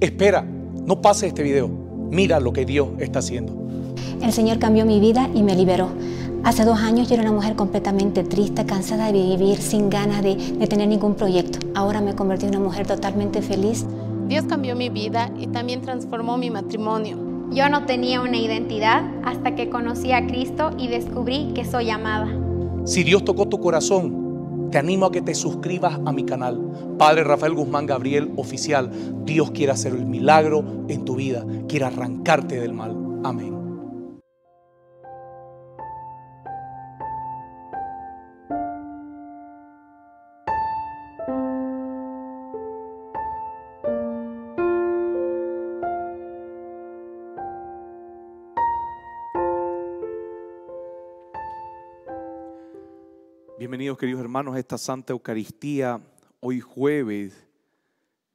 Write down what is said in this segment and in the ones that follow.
Espera, no pase este video. Mira lo que Dios está haciendo. El Señor cambió mi vida y me liberó. Hace dos años yo era una mujer completamente triste, cansada de vivir, sin ganas de, tener ningún proyecto. Ahora me convertí en una mujer totalmente feliz. Dios cambió mi vida y también transformó mi matrimonio. Yo no tenía una identidad hasta que conocí a Cristo y descubrí que soy amada. Si Dios tocó tu corazón, te animo a que te suscribas a mi canal, Padre Rafael Guzmán Gabriel Oficial. Dios quiere hacer el milagro en tu vida, quiere arrancarte del mal. Amén. queridos hermanos, esta Santa Eucaristía, hoy jueves,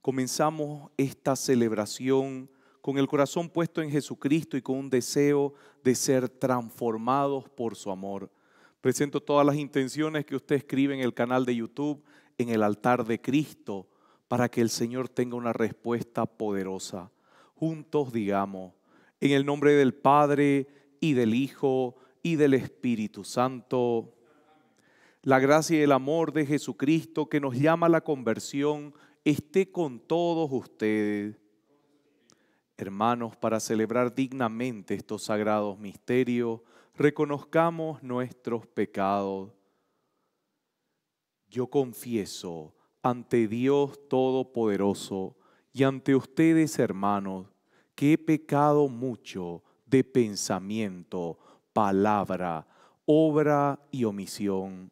comenzamos esta celebración con el corazón puesto en Jesucristo y con un deseo de ser transformados por su amor. Presento todas las intenciones que usted escribe en el canal de YouTube, en el altar de Cristo, para que el Señor tenga una respuesta poderosa. Juntos digamos, en el nombre del Padre y del Hijo y del Espíritu Santo. La gracia y el amor de Jesucristo que nos llama a la conversión esté con todos ustedes. Hermanos, para celebrar dignamente estos sagrados misterios, reconozcamos nuestros pecados. Yo confieso ante Dios Todopoderoso y ante ustedes, hermanos, que he pecado mucho de pensamiento, palabra, obra y omisión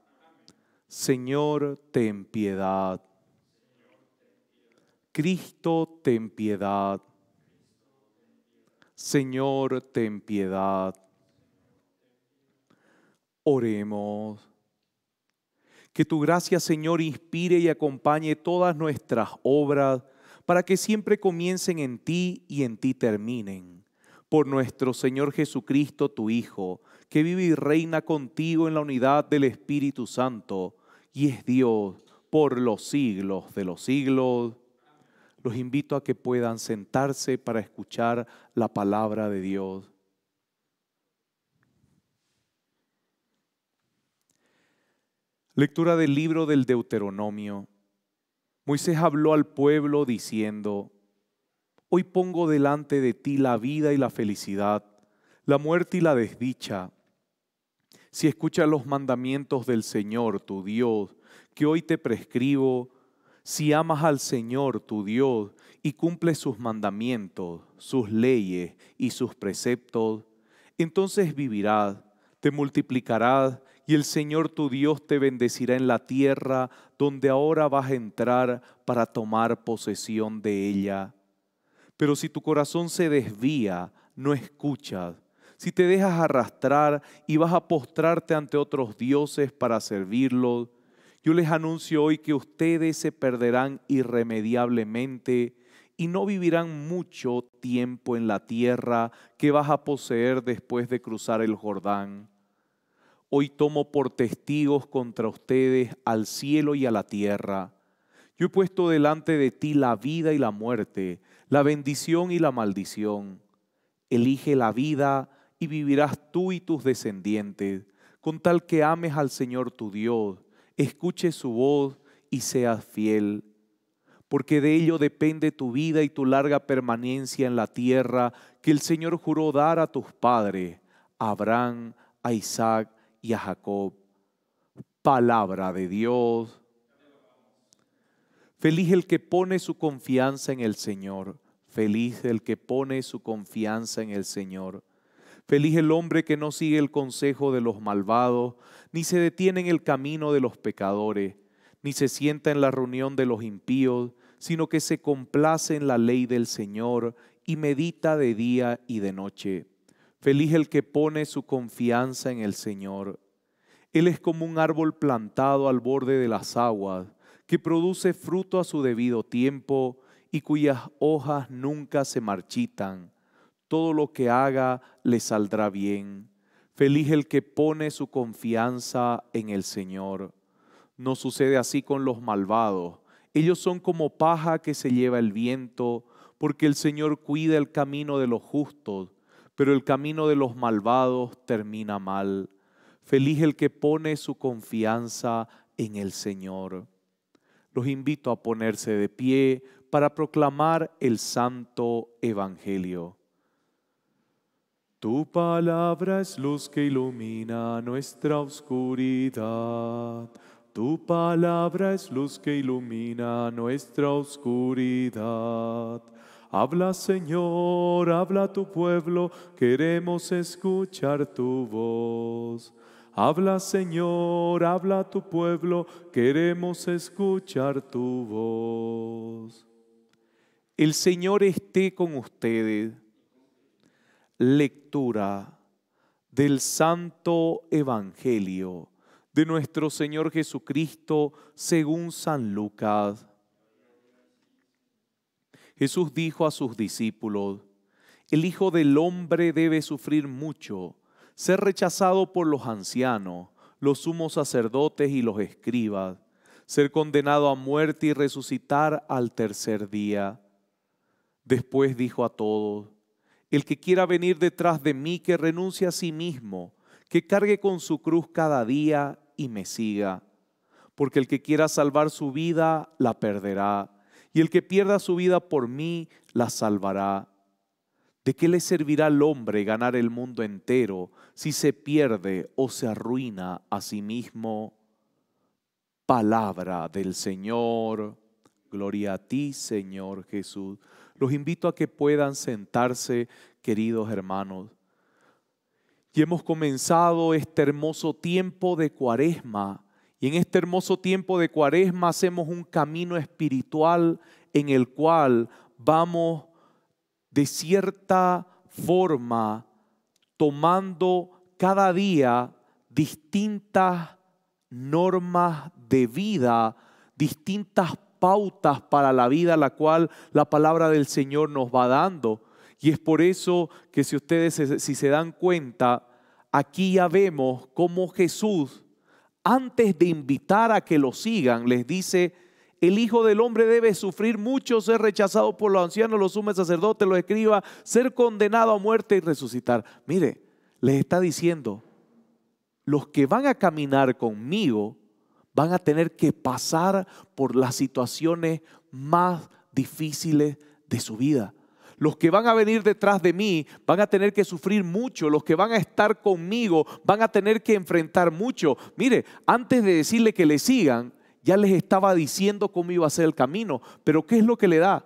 Señor, ten piedad. Cristo, ten piedad. Señor, ten piedad. Oremos. Que tu gracia, Señor, inspire y acompañe todas nuestras obras para que siempre comiencen en ti y en ti terminen. Por nuestro Señor Jesucristo, tu Hijo, que vive y reina contigo en la unidad del Espíritu Santo y es Dios por los siglos de los siglos. Los invito a que puedan sentarse para escuchar la palabra de Dios. Lectura del libro del Deuteronomio. Moisés habló al pueblo diciendo, Hoy pongo delante de ti la vida y la felicidad, la muerte y la desdicha si escuchas los mandamientos del Señor tu Dios, que hoy te prescribo, si amas al Señor tu Dios y cumples sus mandamientos, sus leyes y sus preceptos, entonces vivirás, te multiplicarás y el Señor tu Dios te bendecirá en la tierra donde ahora vas a entrar para tomar posesión de ella. Pero si tu corazón se desvía, no escuchas si te dejas arrastrar y vas a postrarte ante otros dioses para servirlos, yo les anuncio hoy que ustedes se perderán irremediablemente y no vivirán mucho tiempo en la tierra que vas a poseer después de cruzar el Jordán. Hoy tomo por testigos contra ustedes al cielo y a la tierra. Yo he puesto delante de ti la vida y la muerte, la bendición y la maldición. Elige la vida y vivirás tú y tus descendientes, con tal que ames al Señor tu Dios, escuche su voz y seas fiel, porque de ello depende tu vida y tu larga permanencia en la tierra que el Señor juró dar a tus padres, a Abraham, a Isaac y a Jacob. Palabra de Dios. Feliz el que pone su confianza en el Señor. Feliz el que pone su confianza en el Señor. Feliz el hombre que no sigue el consejo de los malvados, ni se detiene en el camino de los pecadores, ni se sienta en la reunión de los impíos, sino que se complace en la ley del Señor y medita de día y de noche. Feliz el que pone su confianza en el Señor. Él es como un árbol plantado al borde de las aguas, que produce fruto a su debido tiempo y cuyas hojas nunca se marchitan. Todo lo que haga le saldrá bien. Feliz el que pone su confianza en el Señor. No sucede así con los malvados. Ellos son como paja que se lleva el viento, porque el Señor cuida el camino de los justos, pero el camino de los malvados termina mal. Feliz el que pone su confianza en el Señor. Los invito a ponerse de pie para proclamar el santo evangelio. Tu palabra es luz que ilumina nuestra oscuridad. Tu palabra es luz que ilumina nuestra oscuridad. Habla Señor, habla tu pueblo, queremos escuchar tu voz. Habla Señor, habla tu pueblo, queremos escuchar tu voz. El Señor esté con ustedes Lectura del Santo Evangelio de nuestro Señor Jesucristo según San Lucas. Jesús dijo a sus discípulos, el Hijo del Hombre debe sufrir mucho, ser rechazado por los ancianos, los sumos sacerdotes y los escribas, ser condenado a muerte y resucitar al tercer día. Después dijo a todos, el que quiera venir detrás de mí, que renuncie a sí mismo, que cargue con su cruz cada día y me siga. Porque el que quiera salvar su vida, la perderá. Y el que pierda su vida por mí, la salvará. ¿De qué le servirá al hombre ganar el mundo entero si se pierde o se arruina a sí mismo? Palabra del Señor. Gloria a ti, Señor Jesús. Los invito a que puedan sentarse, queridos hermanos. Y hemos comenzado este hermoso tiempo de cuaresma. Y en este hermoso tiempo de cuaresma hacemos un camino espiritual en el cual vamos de cierta forma tomando cada día distintas normas de vida, distintas pautas para la vida, la cual la palabra del Señor nos va dando. Y es por eso que si ustedes si se dan cuenta, aquí ya vemos cómo Jesús, antes de invitar a que lo sigan, les dice, el Hijo del Hombre debe sufrir mucho, ser rechazado por los ancianos, los sumes sacerdotes, los escriba ser condenado a muerte y resucitar. Mire, les está diciendo, los que van a caminar conmigo van a tener que pasar por las situaciones más difíciles de su vida. Los que van a venir detrás de mí van a tener que sufrir mucho. Los que van a estar conmigo van a tener que enfrentar mucho. Mire, antes de decirle que le sigan, ya les estaba diciendo cómo iba a ser el camino. Pero ¿qué es lo que le da?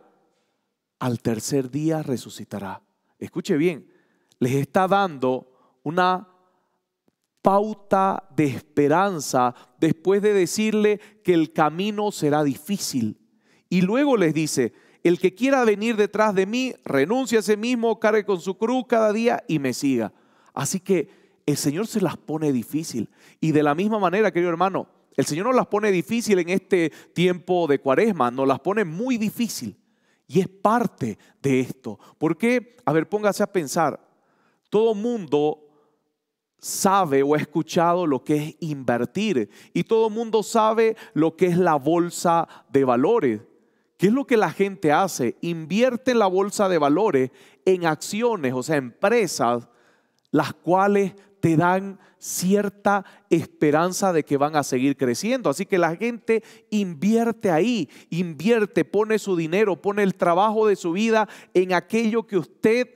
Al tercer día resucitará. Escuche bien, les está dando una pauta de esperanza después de decirle que el camino será difícil. Y luego les dice, el que quiera venir detrás de mí, renuncie a sí mismo, cargue con su cruz cada día y me siga. Así que el Señor se las pone difícil. Y de la misma manera, querido hermano, el Señor no las pone difícil en este tiempo de cuaresma, nos las pone muy difícil. Y es parte de esto. Porque, a ver, póngase a pensar, todo mundo sabe o ha escuchado lo que es invertir y todo el mundo sabe lo que es la bolsa de valores. ¿Qué es lo que la gente hace? Invierte la bolsa de valores en acciones, o sea, empresas, las cuales te dan cierta esperanza de que van a seguir creciendo. Así que la gente invierte ahí, invierte, pone su dinero, pone el trabajo de su vida en aquello que usted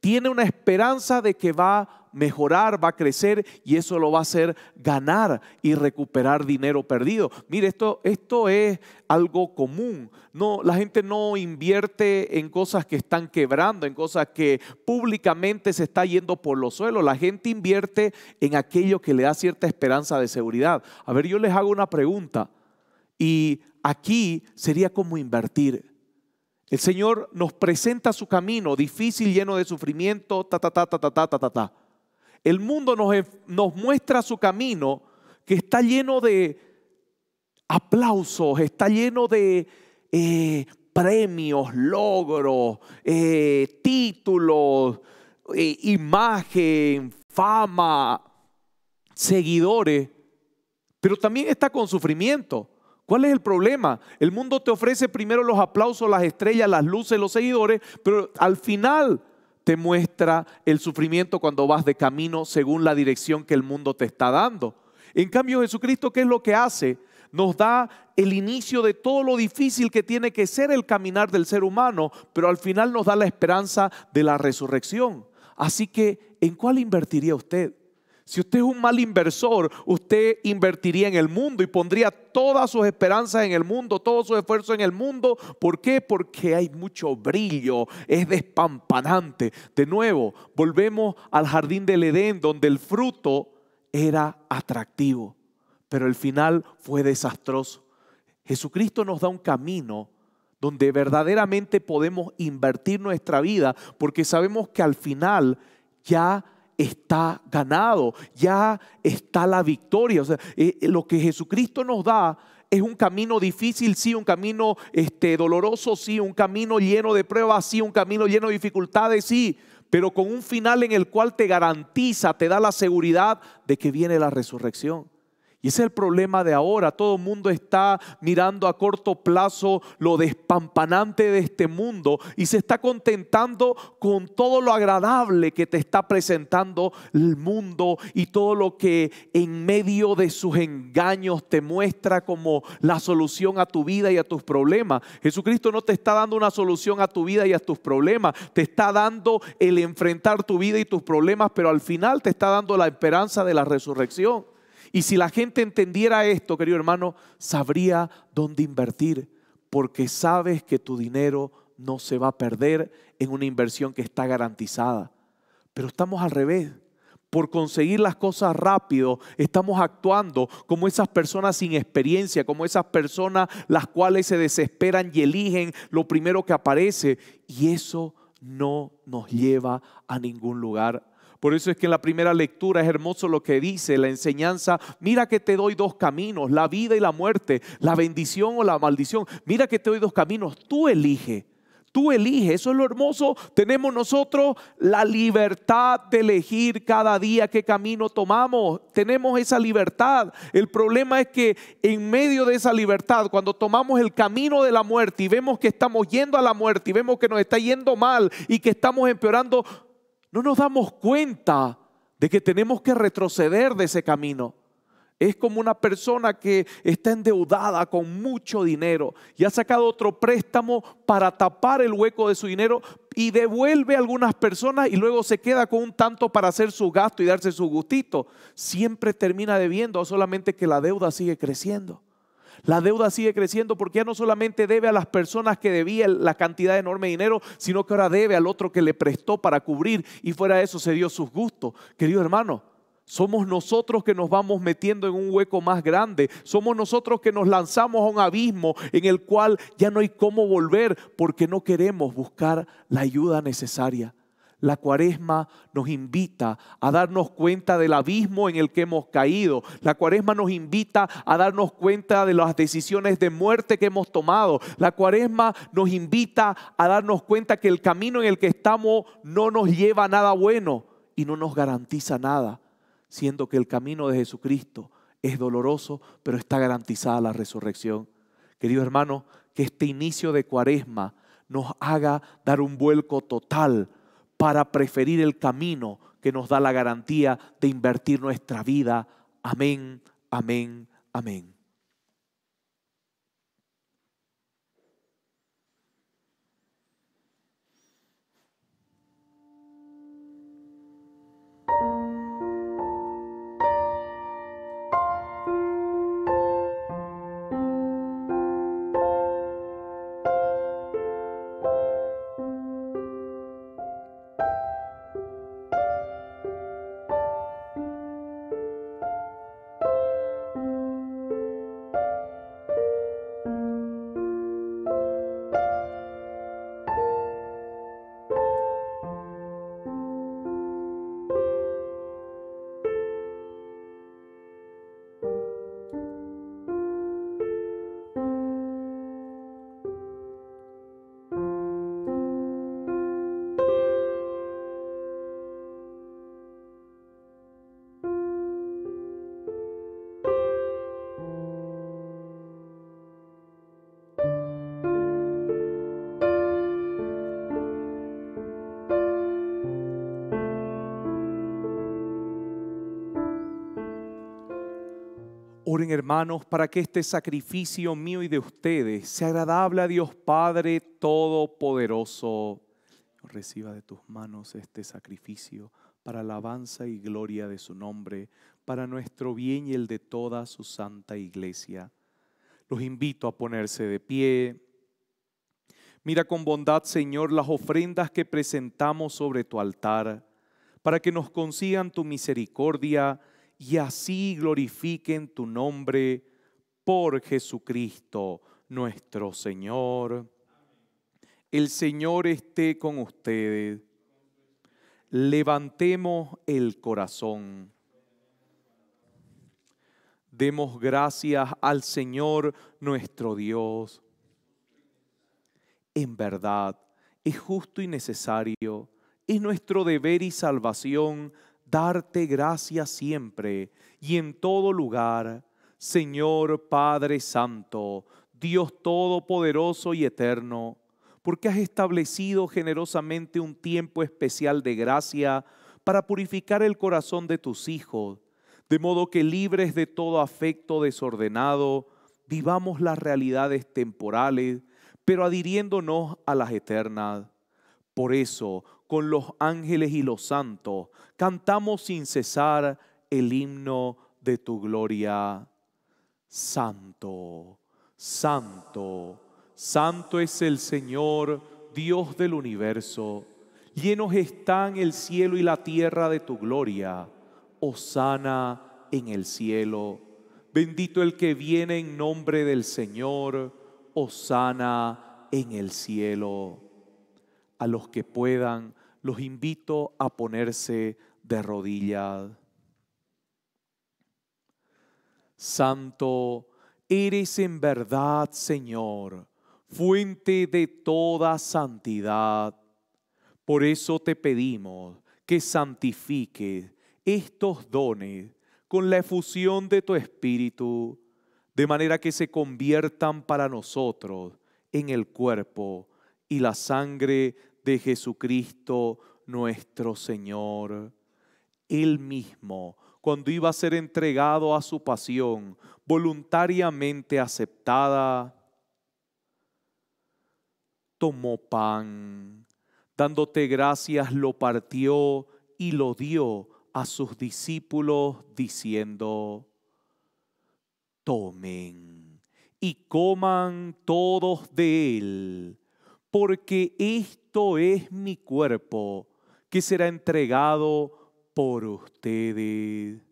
tiene una esperanza de que va a mejorar, va a crecer y eso lo va a hacer ganar y recuperar dinero perdido. Mire, esto, esto es algo común. No, la gente no invierte en cosas que están quebrando, en cosas que públicamente se está yendo por los suelos. La gente invierte en aquello que le da cierta esperanza de seguridad. A ver, yo les hago una pregunta y aquí sería como invertir. El Señor nos presenta su camino difícil, lleno de sufrimiento, ta, ta, ta, ta, ta, ta, ta, ta. El mundo nos, e, nos muestra su camino que está lleno de aplausos, está lleno de eh, premios, logros, eh, títulos, eh, imagen, fama, seguidores, pero también está con sufrimiento. ¿Cuál es el problema? El mundo te ofrece primero los aplausos, las estrellas, las luces, los seguidores, pero al final te muestra el sufrimiento cuando vas de camino según la dirección que el mundo te está dando. En cambio, Jesucristo, ¿qué es lo que hace? Nos da el inicio de todo lo difícil que tiene que ser el caminar del ser humano, pero al final nos da la esperanza de la resurrección. Así que, ¿en cuál invertiría usted? Si usted es un mal inversor, usted invertiría en el mundo y pondría todas sus esperanzas en el mundo, todo su esfuerzo en el mundo. ¿Por qué? Porque hay mucho brillo, es despampanante. De nuevo, volvemos al jardín del Edén, donde el fruto era atractivo, pero el final fue desastroso. Jesucristo nos da un camino donde verdaderamente podemos invertir nuestra vida, porque sabemos que al final ya está ganado, ya está la victoria. O sea, eh, eh, lo que Jesucristo nos da es un camino difícil, sí, un camino este, doloroso, sí, un camino lleno de pruebas, sí, un camino lleno de dificultades, sí, pero con un final en el cual te garantiza, te da la seguridad de que viene la resurrección. Y ese es el problema de ahora. Todo el mundo está mirando a corto plazo lo despampanante de este mundo y se está contentando con todo lo agradable que te está presentando el mundo y todo lo que en medio de sus engaños te muestra como la solución a tu vida y a tus problemas. Jesucristo no te está dando una solución a tu vida y a tus problemas. Te está dando el enfrentar tu vida y tus problemas, pero al final te está dando la esperanza de la resurrección. Y si la gente entendiera esto, querido hermano, sabría dónde invertir, porque sabes que tu dinero no se va a perder en una inversión que está garantizada. Pero estamos al revés. Por conseguir las cosas rápido, estamos actuando como esas personas sin experiencia, como esas personas las cuales se desesperan y eligen lo primero que aparece. Y eso no nos lleva a ningún lugar por eso es que en la primera lectura es hermoso lo que dice la enseñanza, mira que te doy dos caminos, la vida y la muerte, la bendición o la maldición, mira que te doy dos caminos, tú elige. Tú eliges, eso es lo hermoso. Tenemos nosotros la libertad de elegir cada día qué camino tomamos. Tenemos esa libertad. El problema es que en medio de esa libertad, cuando tomamos el camino de la muerte y vemos que estamos yendo a la muerte y vemos que nos está yendo mal y que estamos empeorando, no nos damos cuenta de que tenemos que retroceder de ese camino. Es como una persona que está endeudada con mucho dinero y ha sacado otro préstamo para tapar el hueco de su dinero y devuelve a algunas personas y luego se queda con un tanto para hacer su gasto y darse su gustito. Siempre termina debiendo, solamente que la deuda sigue creciendo. La deuda sigue creciendo porque ya no solamente debe a las personas que debían la cantidad de enorme de dinero, sino que ahora debe al otro que le prestó para cubrir y fuera de eso se dio sus gustos. Querido hermano, somos nosotros que nos vamos metiendo en un hueco más grande. Somos nosotros que nos lanzamos a un abismo en el cual ya no hay cómo volver porque no queremos buscar la ayuda necesaria. La cuaresma nos invita a darnos cuenta del abismo en el que hemos caído. La cuaresma nos invita a darnos cuenta de las decisiones de muerte que hemos tomado. La cuaresma nos invita a darnos cuenta que el camino en el que estamos no nos lleva a nada bueno y no nos garantiza nada, siendo que el camino de Jesucristo es doloroso, pero está garantizada la resurrección. Queridos hermano, que este inicio de cuaresma nos haga dar un vuelco total para preferir el camino que nos da la garantía de invertir nuestra vida. Amén, amén, amén. Oren hermanos para que este sacrificio mío y de ustedes sea agradable a Dios Padre Todopoderoso. Reciba de tus manos este sacrificio para alabanza y gloria de su nombre, para nuestro bien y el de toda su santa iglesia. Los invito a ponerse de pie. Mira con bondad, Señor, las ofrendas que presentamos sobre tu altar, para que nos consigan tu misericordia y así glorifiquen tu nombre por Jesucristo nuestro Señor. El Señor esté con ustedes. Levantemos el corazón. Demos gracias al Señor nuestro Dios. En verdad, es justo y necesario, es nuestro deber y salvación darte gracias siempre y en todo lugar, Señor Padre Santo, Dios Todopoderoso y Eterno, porque has establecido generosamente un tiempo especial de gracia para purificar el corazón de tus hijos, de modo que libres de todo afecto desordenado, vivamos las realidades temporales, pero adhiriéndonos a las eternas. Por eso, con los ángeles y los santos, cantamos sin cesar el himno de tu gloria. Santo, santo, santo es el Señor, Dios del universo. Llenos están el cielo y la tierra de tu gloria. Osana en el cielo. Bendito el que viene en nombre del Señor. Osana en el cielo a los que puedan, los invito a ponerse de rodillas. Santo, eres en verdad, Señor, fuente de toda santidad. Por eso te pedimos que santifiques estos dones con la efusión de tu Espíritu, de manera que se conviertan para nosotros en el cuerpo y la sangre de Jesucristo nuestro Señor. Él mismo, cuando iba a ser entregado a su pasión, voluntariamente aceptada, tomó pan, dándote gracias lo partió y lo dio a sus discípulos diciendo, tomen y coman todos de él porque esto es mi cuerpo que será entregado por ustedes.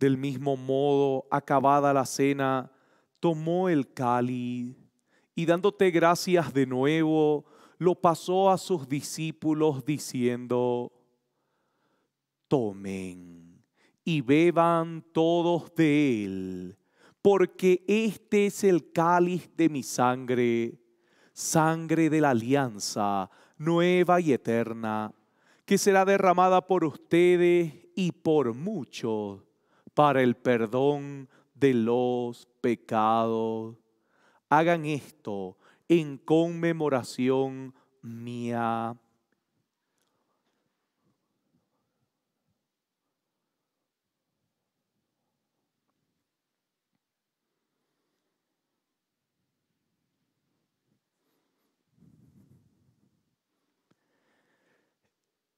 Del mismo modo, acabada la cena, tomó el cáliz y dándote gracias de nuevo, lo pasó a sus discípulos diciendo, tomen y beban todos de él, porque este es el cáliz de mi sangre, sangre de la alianza nueva y eterna, que será derramada por ustedes y por muchos para el perdón de los pecados hagan esto en conmemoración mía.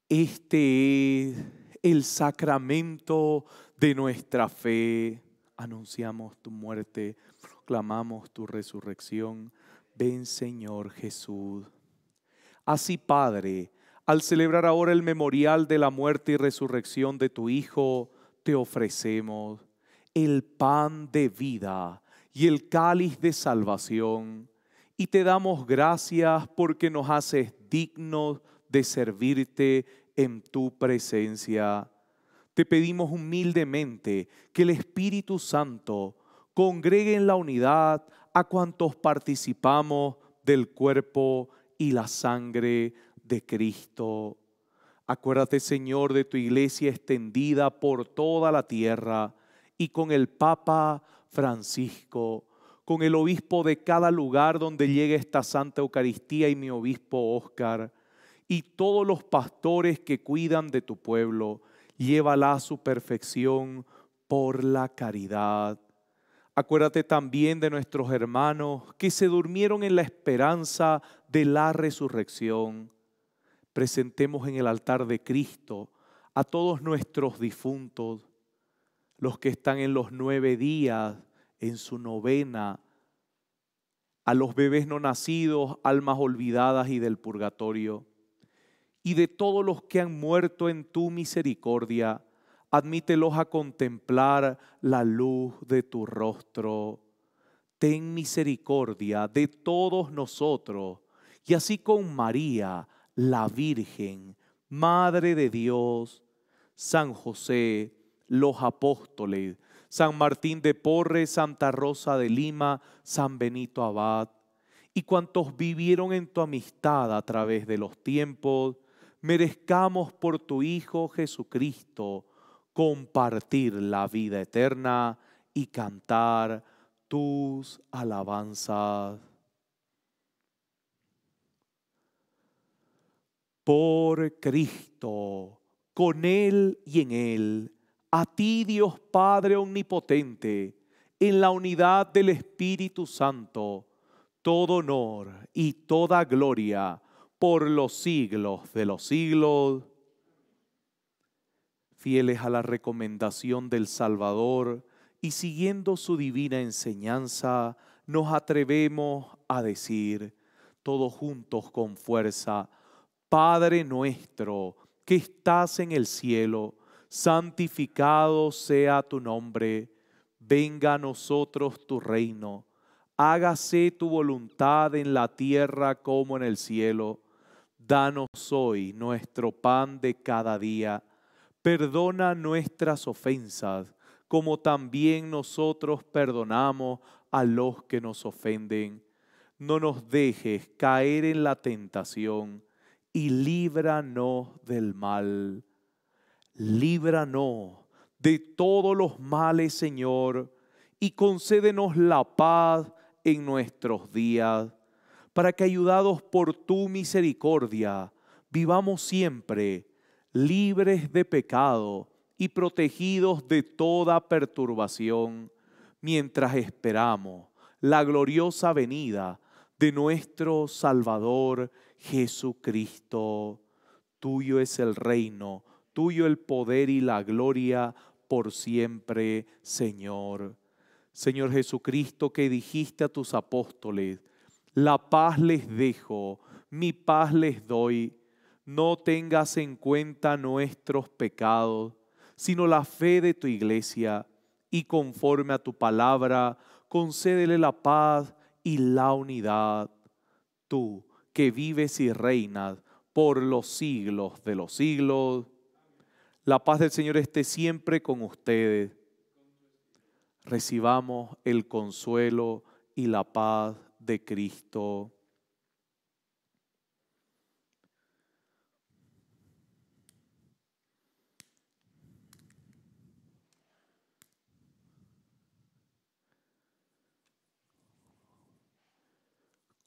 Este es el sacramento de nuestra fe. Anunciamos tu muerte, clamamos tu resurrección. Ven Señor Jesús. Así Padre, al celebrar ahora el memorial de la muerte y resurrección de tu Hijo, te ofrecemos el pan de vida y el cáliz de salvación. Y te damos gracias porque nos haces dignos de servirte en tu presencia. Te pedimos humildemente que el Espíritu Santo congreguen la unidad a cuantos participamos del cuerpo y la sangre de Cristo. Acuérdate, Señor, de tu iglesia extendida por toda la tierra y con el Papa Francisco, con el obispo de cada lugar donde llegue esta Santa Eucaristía y mi obispo Óscar, y todos los pastores que cuidan de tu pueblo. Llévala a su perfección por la caridad. Acuérdate también de nuestros hermanos que se durmieron en la esperanza de la resurrección. Presentemos en el altar de Cristo a todos nuestros difuntos, los que están en los nueve días, en su novena, a los bebés no nacidos, almas olvidadas y del purgatorio, y de todos los que han muerto en tu misericordia admítelos a contemplar la luz de tu rostro. Ten misericordia de todos nosotros, y así con María, la Virgen, Madre de Dios, San José, los apóstoles, San Martín de Porres, Santa Rosa de Lima, San Benito Abad, y cuantos vivieron en tu amistad a través de los tiempos, merezcamos por tu Hijo Jesucristo, compartir la vida eterna y cantar tus alabanzas. Por Cristo, con Él y en Él, a ti Dios Padre Omnipotente, en la unidad del Espíritu Santo, todo honor y toda gloria por los siglos de los siglos fieles a la recomendación del Salvador y siguiendo su divina enseñanza, nos atrevemos a decir, todos juntos con fuerza, Padre nuestro que estás en el cielo, santificado sea tu nombre, venga a nosotros tu reino, hágase tu voluntad en la tierra como en el cielo. Danos hoy nuestro pan de cada día Perdona nuestras ofensas, como también nosotros perdonamos a los que nos ofenden. No nos dejes caer en la tentación y líbranos del mal. Líbranos de todos los males, Señor, y concédenos la paz en nuestros días, para que ayudados por tu misericordia, vivamos siempre libres de pecado y protegidos de toda perturbación, mientras esperamos la gloriosa venida de nuestro Salvador Jesucristo. Tuyo es el reino, tuyo el poder y la gloria por siempre, Señor. Señor Jesucristo, que dijiste a tus apóstoles, la paz les dejo, mi paz les doy no tengas en cuenta nuestros pecados, sino la fe de tu iglesia, y conforme a tu palabra, concédele la paz y la unidad. Tú que vives y reinas por los siglos de los siglos, la paz del Señor esté siempre con ustedes. Recibamos el consuelo y la paz de Cristo.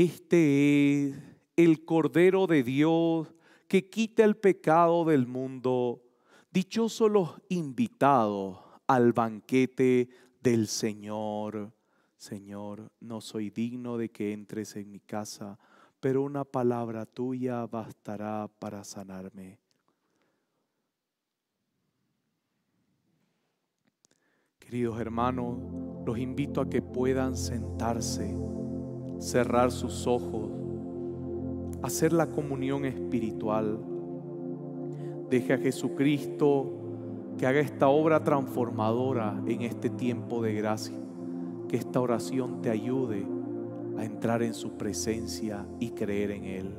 Este es el Cordero de Dios que quita el pecado del mundo. Dichosos los invitados al banquete del Señor. Señor, no soy digno de que entres en mi casa, pero una palabra tuya bastará para sanarme. Queridos hermanos, los invito a que puedan sentarse cerrar sus ojos, hacer la comunión espiritual. Deje a Jesucristo que haga esta obra transformadora en este tiempo de gracia. Que esta oración te ayude a entrar en su presencia y creer en Él.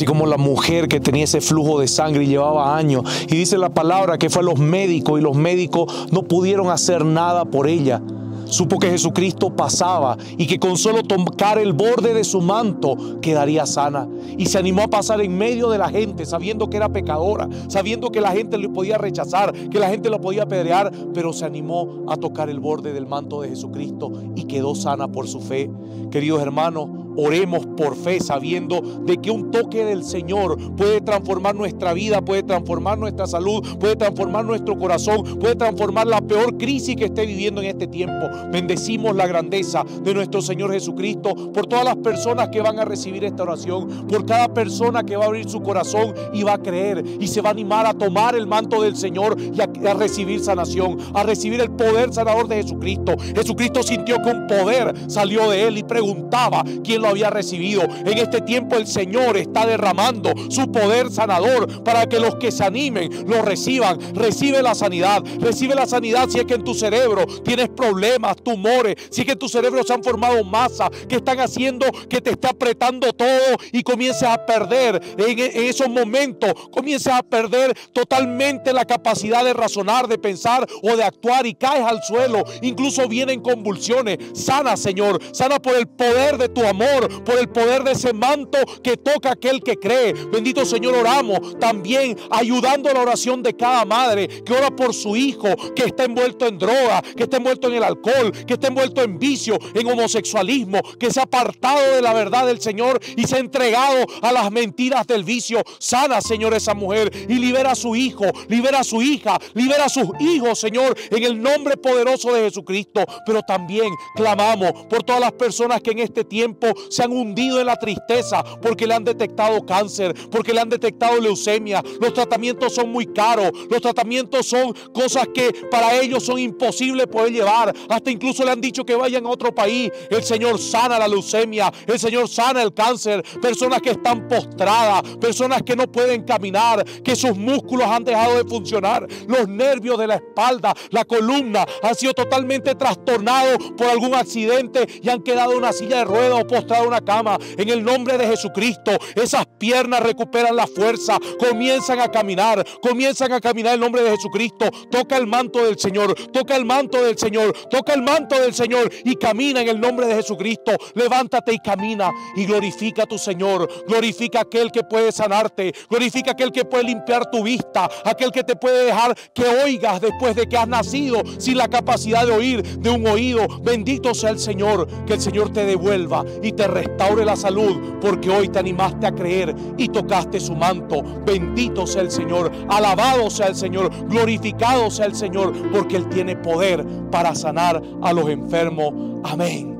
así como la mujer que tenía ese flujo de sangre y llevaba años. Y dice la palabra que fue a los médicos y los médicos no pudieron hacer nada por ella. Supo que Jesucristo pasaba y que con solo tocar el borde de su manto quedaría sana. Y se animó a pasar en medio de la gente, sabiendo que era pecadora, sabiendo que la gente le podía rechazar, que la gente lo podía apedrear, pero se animó a tocar el borde del manto de Jesucristo y quedó sana por su fe. Queridos hermanos, Oremos por fe sabiendo de que un toque del Señor puede transformar nuestra vida, puede transformar nuestra salud, puede transformar nuestro corazón, puede transformar la peor crisis que esté viviendo en este tiempo. Bendecimos la grandeza de nuestro Señor Jesucristo por todas las personas que van a recibir esta oración, por cada persona que va a abrir su corazón y va a creer y se va a animar a tomar el manto del Señor y a, recibir sanación, a recibir el poder sanador de Jesucristo. Jesucristo sintió que un poder salió de él y preguntaba quién lo había recibido. En este tiempo el Señor está derramando su poder sanador para que los que se animen lo reciban. Recibe la sanidad, recibe la sanidad si es que en tu cerebro tienes problemas, tumores, si es que en tu cerebro se han formado masas que están haciendo que te está apretando todo y comiences a perder en, esos momentos, comiences a perder totalmente la capacidad de razonar, de pensar o de actuar y caes al suelo. Incluso vienen convulsiones. Sana, Señor, sana por el poder de tu amor por el poder de ese manto que toca aquel que cree. Bendito Señor, oramos también ayudando a la oración de cada madre que ora por su hijo, que está envuelto en droga, que está envuelto en el alcohol, que está envuelto en vicio, en homosexualismo, que se ha apartado de la verdad del Señor y se ha entregado a las mentiras del vicio. Sana, Señor, esa mujer y libera a su hijo, libera a su hija, libera a sus hijos, Señor, en el nombre poderoso de Jesucristo. Pero también clamamos por todas las personas que en este tiempo se han hundido en la tristeza porque le han detectado cáncer, porque le han detectado leucemia. Los tratamientos son muy caros, los tratamientos son cosas que para ellos son imposibles poder llevar. Hasta incluso le han dicho que vayan a otro país. El Señor sana la leucemia, el Señor sana el cáncer. Personas que están postradas, personas que no pueden caminar, que sus músculos han dejado de funcionar, los nervios de la espalda, la columna han sido totalmente trastornados por algún accidente y han quedado en una silla de ruedas o postrados una cama. En el nombre de Jesucristo, esas piernas recuperan la fuerza, comienzan a caminar, comienzan a caminar en el nombre de Jesucristo. Toca el manto del Señor, toca el manto del Señor, toca el manto del Señor y camina en el nombre de Jesucristo. Levántate y camina y glorifica a tu Señor. Glorifica a aquel que puede sanarte, glorifica aquel que puede limpiar tu vista, aquel que te puede dejar que oigas después de que has nacido sin la capacidad de oír de un oído. Bendito sea el Señor, que el Señor te devuelva y te te restaure la salud, porque hoy te animaste a creer y tocaste su manto. Bendito sea el Señor, alabado sea el Señor, glorificado sea el Señor, porque Él tiene poder para sanar a los enfermos. Amén.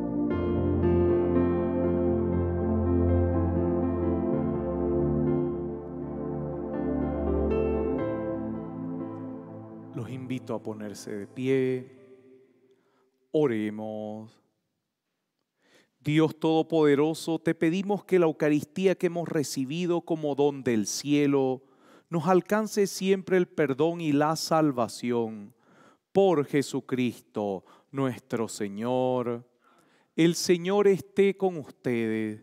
Los invito a ponerse de pie. Oremos. Dios Todopoderoso, te pedimos que la Eucaristía que hemos recibido como don del cielo nos alcance siempre el perdón y la salvación. Por Jesucristo nuestro Señor. El Señor esté con ustedes.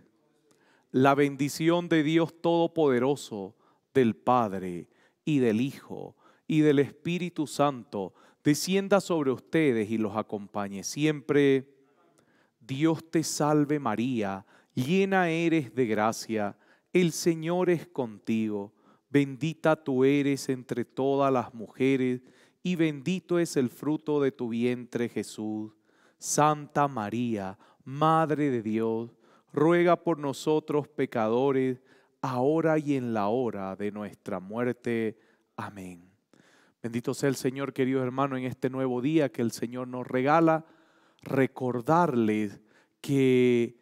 La bendición de Dios Todopoderoso, del Padre y del Hijo y del Espíritu Santo, descienda sobre ustedes y los acompañe siempre. Dios te salve María, llena eres de gracia, el Señor es contigo, bendita tú eres entre todas las mujeres, y bendito es el fruto de tu vientre Jesús. Santa María, Madre de Dios, ruega por nosotros pecadores, ahora y en la hora de nuestra muerte. Amén. Bendito sea el Señor, querido hermano en este nuevo día que el Señor nos regala recordarles que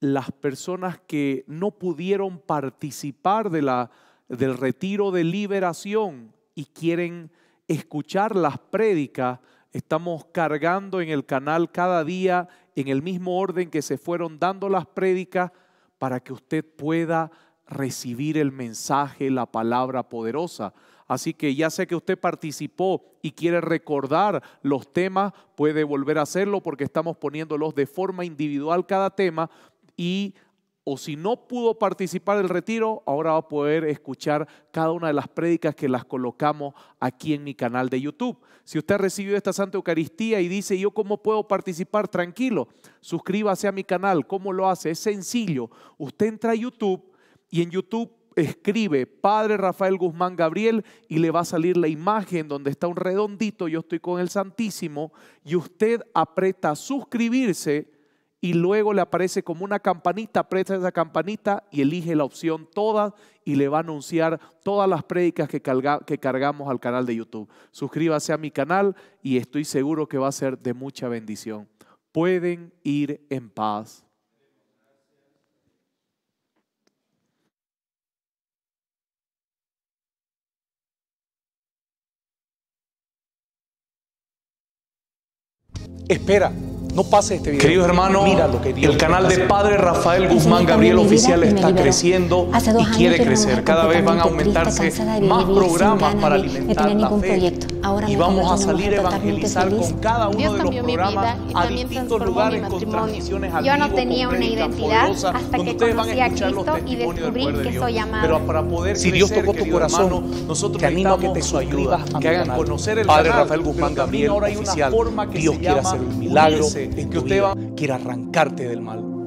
las personas que no pudieron participar de la, del retiro de liberación y quieren escuchar las prédicas, estamos cargando en el canal cada día en el mismo orden que se fueron dando las prédicas para que usted pueda recibir el mensaje, la palabra poderosa. Así que ya sé que usted participó y quiere recordar los temas, puede volver a hacerlo porque estamos poniéndolos de forma individual cada tema y o si no pudo participar el retiro, ahora va a poder escuchar cada una de las prédicas que las colocamos aquí en mi canal de YouTube. Si usted recibió esta Santa Eucaristía y dice, ¿yo cómo puedo participar? Tranquilo, suscríbase a mi canal. ¿Cómo lo hace? Es sencillo. Usted entra a YouTube y en YouTube escribe Padre Rafael Guzmán Gabriel y le va a salir la imagen donde está un redondito, yo estoy con el Santísimo, y usted aprieta suscribirse y luego le aparece como una campanita, aprieta esa campanita y elige la opción todas y le va a anunciar todas las prédicas que, que cargamos al canal de YouTube. Suscríbase a mi canal y estoy seguro que va a ser de mucha bendición. Pueden ir en paz. Espera, no pase este video. Queridos hermanos, el canal de Padre Rafael Guzmán Gabriel Oficial está creciendo y quiere crecer. Cada vez van a aumentarse más programas para alimentar la fe. Y vamos a salir a evangelizar con cada uno de los programas a distintos lugares con transmisiones Yo no tenía una identidad hasta que conocí a Cristo y descubrí que soy amado. Pero para poder si Dios tocó tu corazón, nosotros te animo que te suscribas, que hagan conocer el Padre Rafael Guzmán Gabriel Oficial. Dios quiere hacer un milagro en que usted va, quiere arrancarte del mal.